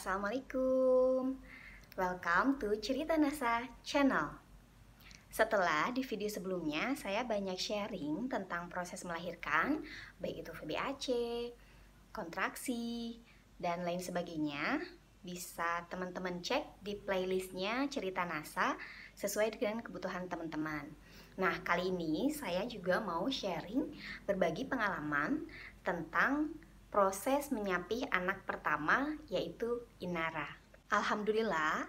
Assalamualaikum Welcome to Cerita NASA Channel Setelah di video sebelumnya saya banyak sharing tentang proses melahirkan Baik itu VBAC, kontraksi, dan lain sebagainya Bisa teman-teman cek di playlistnya Cerita NASA sesuai dengan kebutuhan teman-teman Nah, kali ini saya juga mau sharing berbagi pengalaman tentang proses menyapih anak pertama yaitu Inara. Alhamdulillah,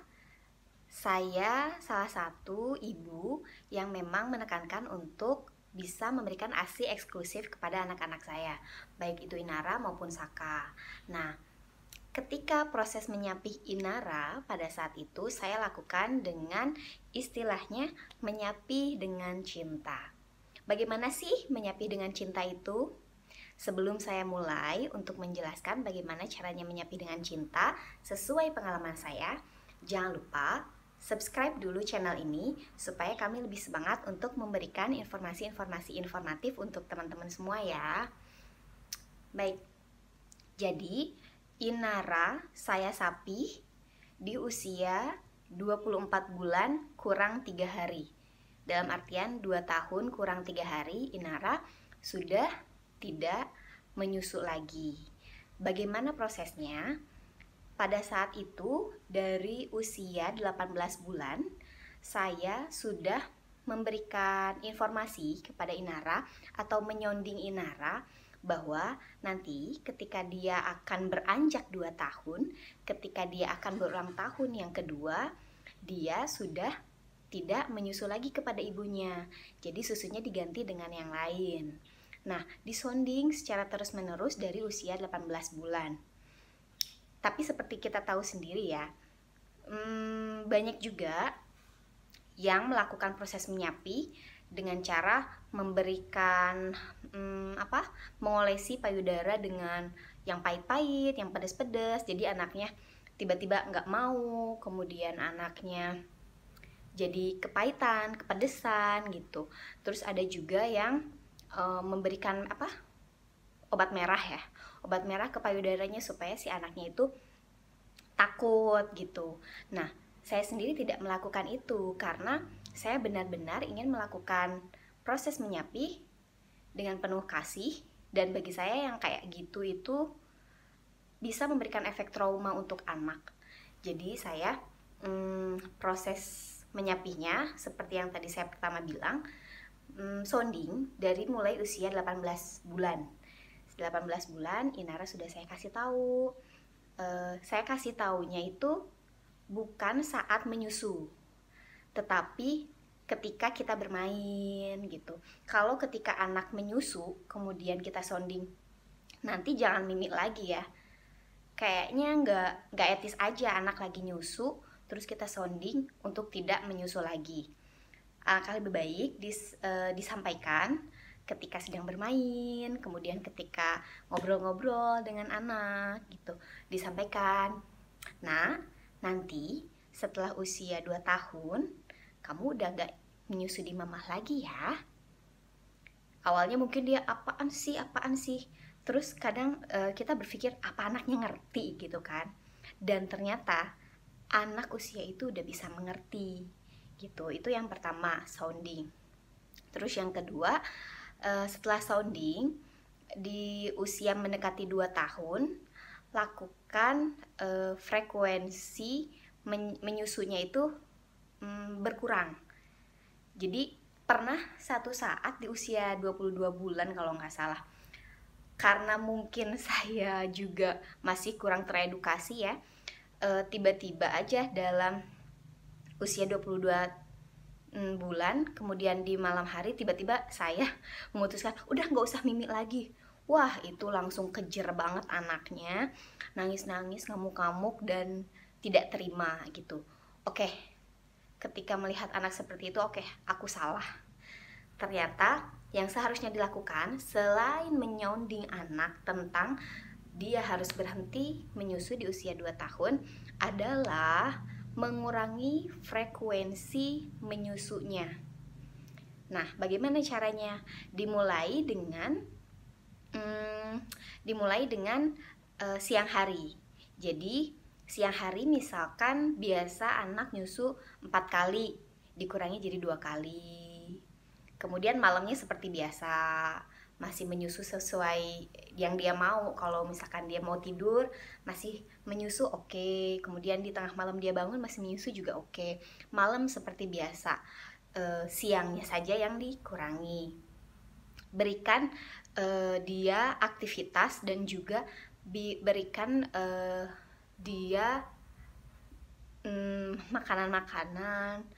saya salah satu ibu yang memang menekankan untuk bisa memberikan ASI eksklusif kepada anak-anak saya, baik itu Inara maupun Saka. Nah, ketika proses menyapih Inara pada saat itu saya lakukan dengan istilahnya menyapih dengan cinta. Bagaimana sih menyapih dengan cinta itu? Sebelum saya mulai untuk menjelaskan bagaimana caranya menyapi dengan cinta sesuai pengalaman saya, jangan lupa subscribe dulu channel ini supaya kami lebih semangat untuk memberikan informasi-informasi informatif untuk teman-teman semua ya. Baik, jadi Inara saya sapi di usia 24 bulan kurang 3 hari. Dalam artian 2 tahun kurang 3 hari Inara sudah tidak menyusuk lagi. Bagaimana prosesnya? Pada saat itu, dari usia 18 bulan, saya sudah memberikan informasi kepada Inara atau menyonding Inara bahwa nanti ketika dia akan beranjak 2 tahun, ketika dia akan berulang tahun yang kedua, dia sudah tidak menyusu lagi kepada ibunya. Jadi susunya diganti dengan yang lain. Nah, disonding secara terus-menerus dari usia 18 bulan. Tapi seperti kita tahu sendiri ya, hmm, banyak juga yang melakukan proses menyapi dengan cara memberikan hmm, apa mengolesi payudara dengan yang pahit-pahit, yang pedas-pedas. Jadi anaknya tiba-tiba nggak mau, kemudian anaknya jadi kepahitan, kepedesan gitu. Terus ada juga yang Eh, memberikan apa obat merah ya obat merah ke payudaranya supaya si anaknya itu takut gitu nah saya sendiri tidak melakukan itu karena saya benar-benar ingin melakukan proses menyapi dengan penuh kasih dan bagi saya yang kayak gitu itu bisa memberikan efek trauma untuk anak jadi saya hmm, proses menyapihnya seperti yang tadi saya pertama bilang mm, sounding dari mulai usia 18 bulan. 18 bulan Inara sudah saya kasih tahu. Uh, saya kasih taunya itu bukan saat menyusu, tetapi ketika kita bermain gitu. Kalau ketika anak menyusu, kemudian kita sounding, nanti jangan mimik lagi ya. Kayaknya nggak nggak etis aja anak lagi nyusu, terus kita sounding untuk tidak menyusu lagi akan uh, lebih baik dis, uh, disampaikan ketika sedang bermain, kemudian ketika ngobrol-ngobrol dengan anak gitu, disampaikan. Nah, nanti setelah usia 2 tahun, kamu udah gak menyusui mamah lagi ya. Awalnya mungkin dia apaan sih, apaan sih. Terus kadang uh, kita berpikir apa anaknya ngerti gitu kan. Dan ternyata anak usia itu udah bisa mengerti gitu itu yang pertama sounding terus yang kedua eh, setelah sounding di usia mendekati 2 tahun lakukan eh, frekuensi men menyusunya itu mm, berkurang jadi pernah satu saat di usia 22 bulan kalau nggak salah karena mungkin saya juga masih kurang teredukasi ya eh, tiba-tiba aja dalam usia 22 mm, bulan kemudian di malam hari tiba-tiba saya memutuskan udah nggak usah mimik lagi wah itu langsung kejer banget anaknya nangis-nangis ngamuk-ngamuk dan tidak terima gitu oke ketika melihat anak seperti itu oke aku salah ternyata yang seharusnya dilakukan selain menyounding anak tentang dia harus berhenti menyusu di usia 2 tahun adalah mengurangi frekuensi menyusunya. Nah, bagaimana caranya? Dimulai dengan hmm, dimulai dengan uh, siang hari. Jadi, siang hari misalkan biasa anak nyusu empat kali, dikurangi jadi dua kali. Kemudian malamnya seperti biasa masih menyusu sesuai yang dia mau kalau misalkan dia mau tidur masih menyusu oke okay. kemudian di tengah malam dia bangun masih menyusu juga oke okay. malam seperti biasa uh, siangnya saja yang dikurangi berikan uh, dia aktivitas dan juga berikan uh, dia mm, makanan-makanan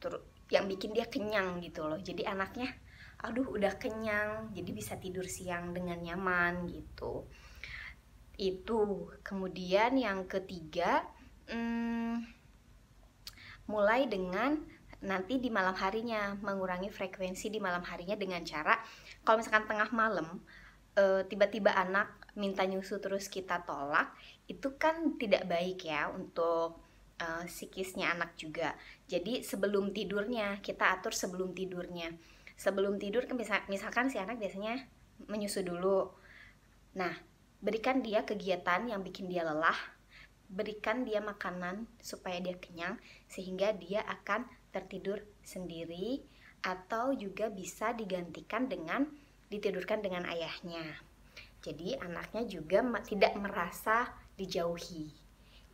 mm, yang bikin dia kenyang gitu loh jadi anaknya aduh udah kenyang jadi bisa tidur siang dengan nyaman gitu itu kemudian yang ketiga hmm, mulai dengan nanti di malam harinya mengurangi frekuensi di malam harinya dengan cara kalau misalkan tengah malam eh, tiba-tiba e, anak minta nyusu terus kita tolak itu kan tidak baik ya untuk e, psikisnya anak juga jadi sebelum tidurnya kita atur sebelum tidurnya sebelum tidur kan misalkan si anak biasanya menyusu dulu nah berikan dia kegiatan yang bikin dia lelah berikan dia makanan supaya dia kenyang sehingga dia akan tertidur sendiri atau juga bisa digantikan dengan ditidurkan dengan ayahnya jadi anaknya juga tidak merasa dijauhi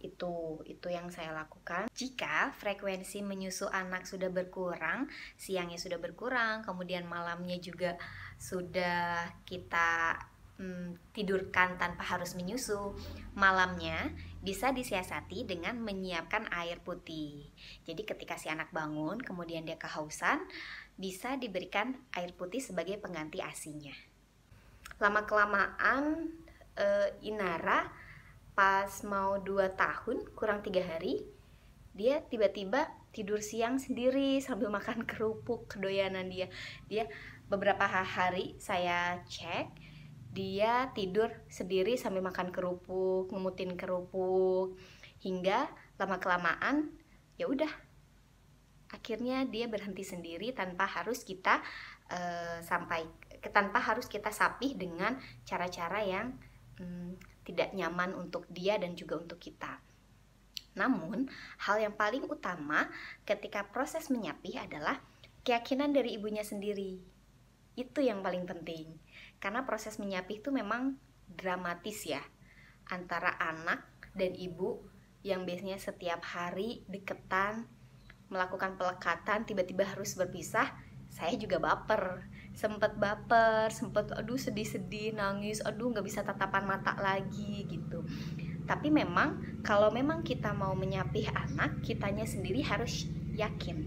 itu. Itu yang saya lakukan. Jika frekuensi menyusu anak sudah berkurang, siangnya sudah berkurang, kemudian malamnya juga sudah kita hmm, tidurkan tanpa harus menyusu. Malamnya bisa disiasati dengan menyiapkan air putih. Jadi ketika si anak bangun, kemudian dia kehausan, bisa diberikan air putih sebagai pengganti asinya. Lama kelamaan e, eh, Inara pas mau 2 tahun kurang tiga hari dia tiba-tiba tidur siang sendiri sambil makan kerupuk kedoyanan dia dia beberapa hari saya cek dia tidur sendiri sambil makan kerupuk ngemutin kerupuk hingga lama kelamaan ya udah akhirnya dia berhenti sendiri tanpa harus kita uh, sampai tanpa harus kita sapih dengan cara-cara yang hmm, tidak nyaman untuk dia dan juga untuk kita. Namun, hal yang paling utama ketika proses menyapih adalah keyakinan dari ibunya sendiri. Itu yang paling penting. Karena proses menyapih itu memang dramatis ya. Antara anak dan ibu yang biasanya setiap hari deketan, melakukan pelekatan, tiba-tiba harus berpisah, saya juga baper sempet baper sempet aduh sedih-sedih nangis aduh nggak bisa tatapan mata lagi gitu tapi memang kalau memang kita mau menyapih anak kitanya sendiri harus yakin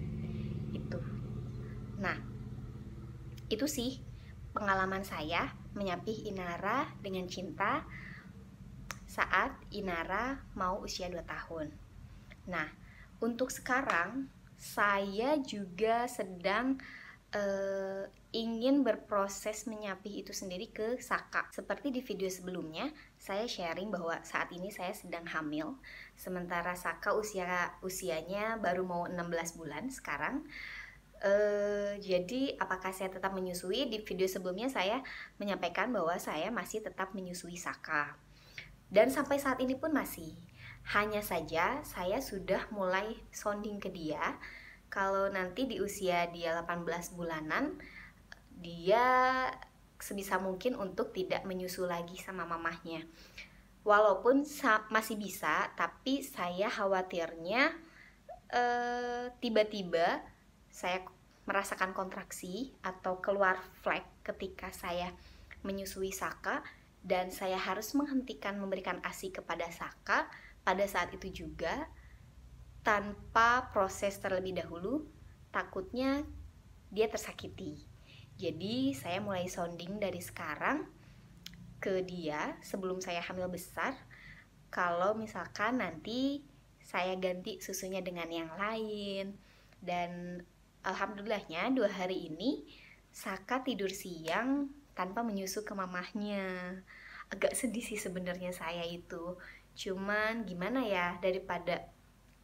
itu nah itu sih pengalaman saya menyapih Inara dengan cinta saat Inara mau usia 2 tahun. Nah, untuk sekarang saya juga sedang uh, ingin berproses menyapih itu sendiri ke Saka. Seperti di video sebelumnya, saya sharing bahwa saat ini saya sedang hamil, sementara Saka usia usianya baru mau 16 bulan sekarang. Uh, jadi apakah saya tetap menyusui? Di video sebelumnya saya menyampaikan bahwa saya masih tetap menyusui Saka. Dan sampai saat ini pun masih. Hanya saja saya sudah mulai sounding ke dia kalau nanti di usia dia 18 bulanan dia sebisa mungkin untuk tidak menyusu lagi sama mamahnya. Walaupun masih bisa, tapi saya khawatirnya eh, tiba-tiba eh, saya merasakan kontraksi atau keluar flek ketika saya menyusui Saka dan saya harus menghentikan memberikan ASI kepada Saka pada saat itu juga tanpa proses terlebih dahulu, takutnya dia tersakiti. Jadi saya mulai sounding dari sekarang ke dia sebelum saya hamil besar. Kalau misalkan nanti saya ganti susunya dengan yang lain dan alhamdulillahnya dua hari ini Saka tidur siang tanpa menyusu ke mamahnya. Agak sedih sih sebenarnya saya itu. Cuman gimana ya daripada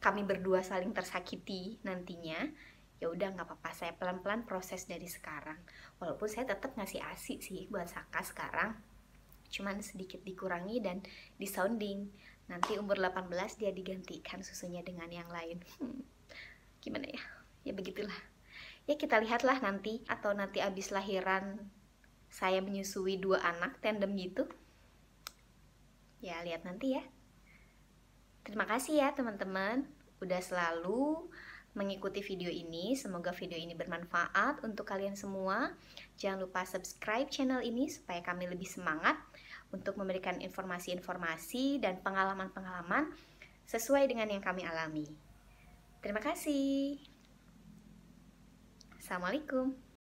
kami berdua saling tersakiti nantinya ya udah nggak apa-apa saya pelan-pelan proses dari sekarang walaupun saya tetap ngasih asi sih buat Saka sekarang cuman sedikit dikurangi dan disounding nanti umur 18 dia digantikan susunya dengan yang lain hmm, gimana ya ya begitulah ya kita lihatlah nanti atau nanti abis lahiran saya menyusui dua anak tandem gitu ya lihat nanti ya Terima kasih ya teman-teman udah selalu mengikuti video ini. Semoga video ini bermanfaat untuk kalian semua. Jangan lupa subscribe channel ini supaya kami lebih semangat untuk memberikan informasi-informasi dan pengalaman-pengalaman sesuai dengan yang kami alami. Terima kasih. Assalamualaikum.